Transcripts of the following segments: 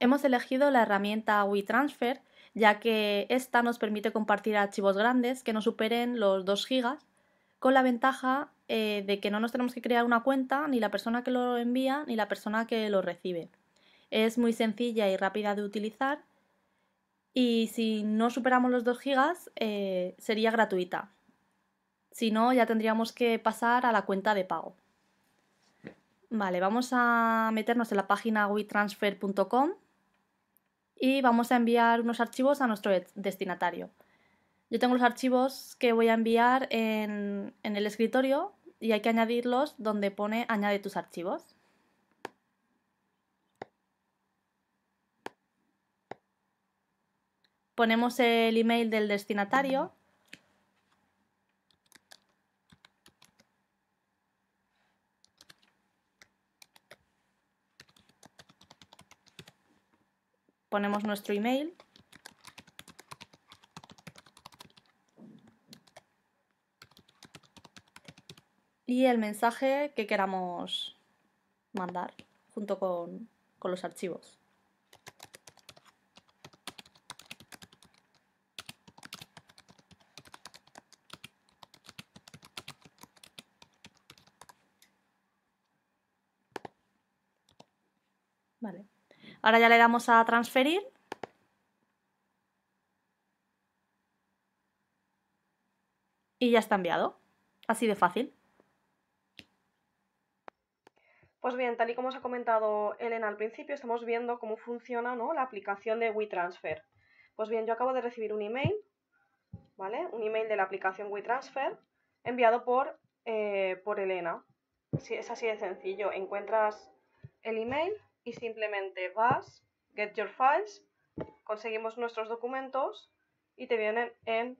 Hemos elegido la herramienta WeTransfer ya que esta nos permite compartir archivos grandes que no superen los 2 GB con la ventaja eh, de que no nos tenemos que crear una cuenta ni la persona que lo envía ni la persona que lo recibe. Es muy sencilla y rápida de utilizar y si no superamos los 2 GB eh, sería gratuita. Si no, ya tendríamos que pasar a la cuenta de pago. Vale, vamos a meternos en la página wetransfer.com y vamos a enviar unos archivos a nuestro destinatario. Yo tengo los archivos que voy a enviar en, el escritorio y hay que añadirlos donde pone añade tus archivos. Ponemos el email del destinatario ponemos nuestro email. Y el mensaje que queramos mandar junto con, con los archivos. Vale. Ahora ya le damos a transferir. Y ya está enviado. Así de fácil. Pues bien, tal y como os ha comentado Elena al principio, estamos viendo cómo funciona ¿no? la aplicación de WeTransfer. Pues bien, yo acabo de recibir un email, ¿vale? Un email de la aplicación WeTransfer enviado por, eh, por Elena. Sí, es así de sencillo. Encuentras el email y simplemente vas, get your files, conseguimos nuestros documentos y te vienen en,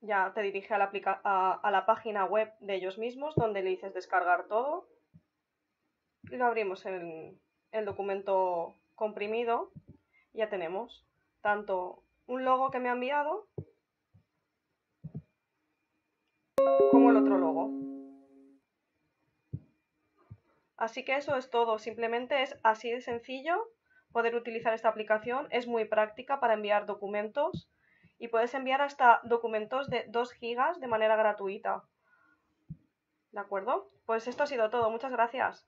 ya te dirige a la, a, la página web de ellos mismos donde le dices descargar todo y lo abrimos en el documento comprimido. Ya tenemos tanto un logo que me ha enviado como el otro logo. Así que eso es todo, simplemente es así de sencillo poder utilizar esta aplicación, es muy práctica para enviar documentos y puedes enviar hasta documentos de 2 gigas de manera gratuita. ¿De acuerdo? Pues esto ha sido todo, muchas gracias.